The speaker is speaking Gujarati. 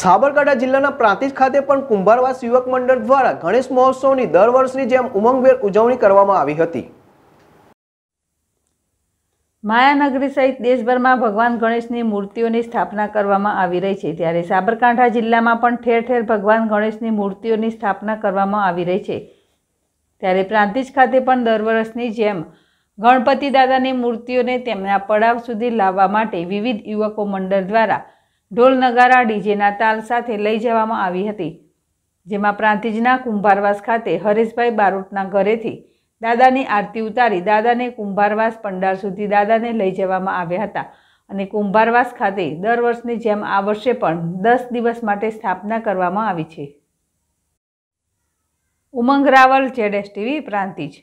સાબરકાંઠા જિલ્લાના પ્રાંતિજ ખાતે પણ કુંભારવાસ યુવક મંડળ દ્વારા ગણેશ મહોત્સવની દર વર્ષની જેમ ઉમંગભેર ઉજવણી કરવામાં આવી હતી માયાનગરી સહિત દેશભરમાં ભગવાન ગણેશની મૂર્તિઓની સ્થાપના કરવામાં આવી રહી છે ત્યારે સાબરકાંઠા જિલ્લામાં પણ ઠેર ઠેર ભગવાન ગણેશની મૂર્તિઓની સ્થાપના કરવામાં આવી રહી છે ત્યારે પ્રાંતિજ ખાતે પણ દર વર્ષની જેમ ગણપતિ દાદાની મૂર્તિઓને તેમના પડાવ સુધી લાવવા માટે વિવિધ યુવકો મંડળ દ્વારા ઢોલ નગારા ડીજેના તાલ સાથે લઈ જવામાં આવી હતી જેમાં પ્રાંતિજના કુંભારવાસ ખાતે હરેશભાઈ બારોટના ઘરેથી દાદાની આરતી ઉતારી દાદાને કુંભારવાસ પંડાર સુધી દાદાને લઈ જવામાં આવ્યા હતા અને કુંભારવાસ ખાતે દર વર્ષની જેમ આ વર્ષે પણ દસ દિવસ માટે સ્થાપના કરવામાં આવી છે Umang Raval Z S TV Prantij